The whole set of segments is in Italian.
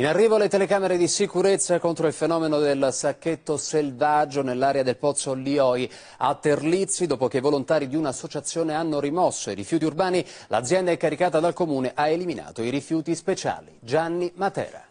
In arrivo le telecamere di sicurezza contro il fenomeno del sacchetto selvaggio nell'area del pozzo Lioi. A Terlizzi, dopo che i volontari di un'associazione hanno rimosso i rifiuti urbani, l'azienda incaricata dal comune ha eliminato i rifiuti speciali. Gianni Matera.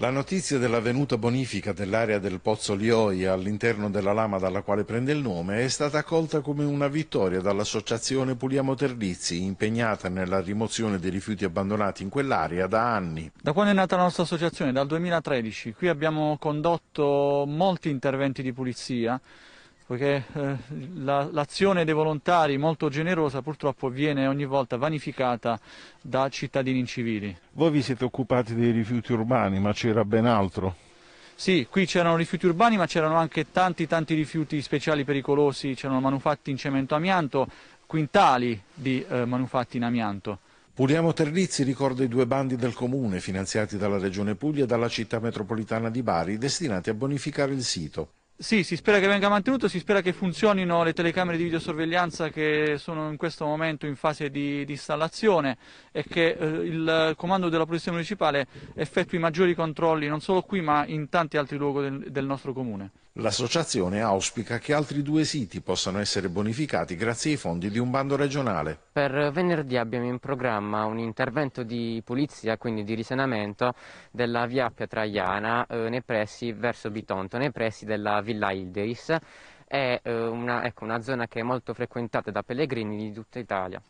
La notizia dell'avvenuta bonifica dell'area del Pozzo Lioia all'interno della lama dalla quale prende il nome è stata accolta come una vittoria dall'associazione Puliamo Terlizzi, impegnata nella rimozione dei rifiuti abbandonati in quell'area da anni. Da quando è nata la nostra associazione? Dal 2013. Qui abbiamo condotto molti interventi di pulizia perché eh, la, l'azione dei volontari molto generosa purtroppo viene ogni volta vanificata da cittadini incivili. Voi vi siete occupati dei rifiuti urbani, ma c'era ben altro. Sì, qui c'erano rifiuti urbani ma c'erano anche tanti tanti rifiuti speciali pericolosi, c'erano manufatti in cemento amianto, quintali di eh, manufatti in amianto. Puliamo Terlizzi ricorda i due bandi del comune finanziati dalla Regione Puglia e dalla città metropolitana di Bari destinati a bonificare il sito. Sì, si spera che venga mantenuto, si spera che funzionino le telecamere di videosorveglianza che sono in questo momento in fase di, di installazione e che eh, il comando della Polizia Municipale effettui maggiori controlli non solo qui ma in tanti altri luoghi del, del nostro comune. L'associazione auspica che altri due siti possano essere bonificati grazie ai fondi di un bando regionale. Per venerdì abbiamo in programma un intervento di pulizia, quindi di risanamento, della via Appia Traiana eh, nei pressi verso Bitonto, nei pressi della via Villa Ilderis, è eh, una, ecco, una zona che è molto frequentata da pellegrini di tutta Italia.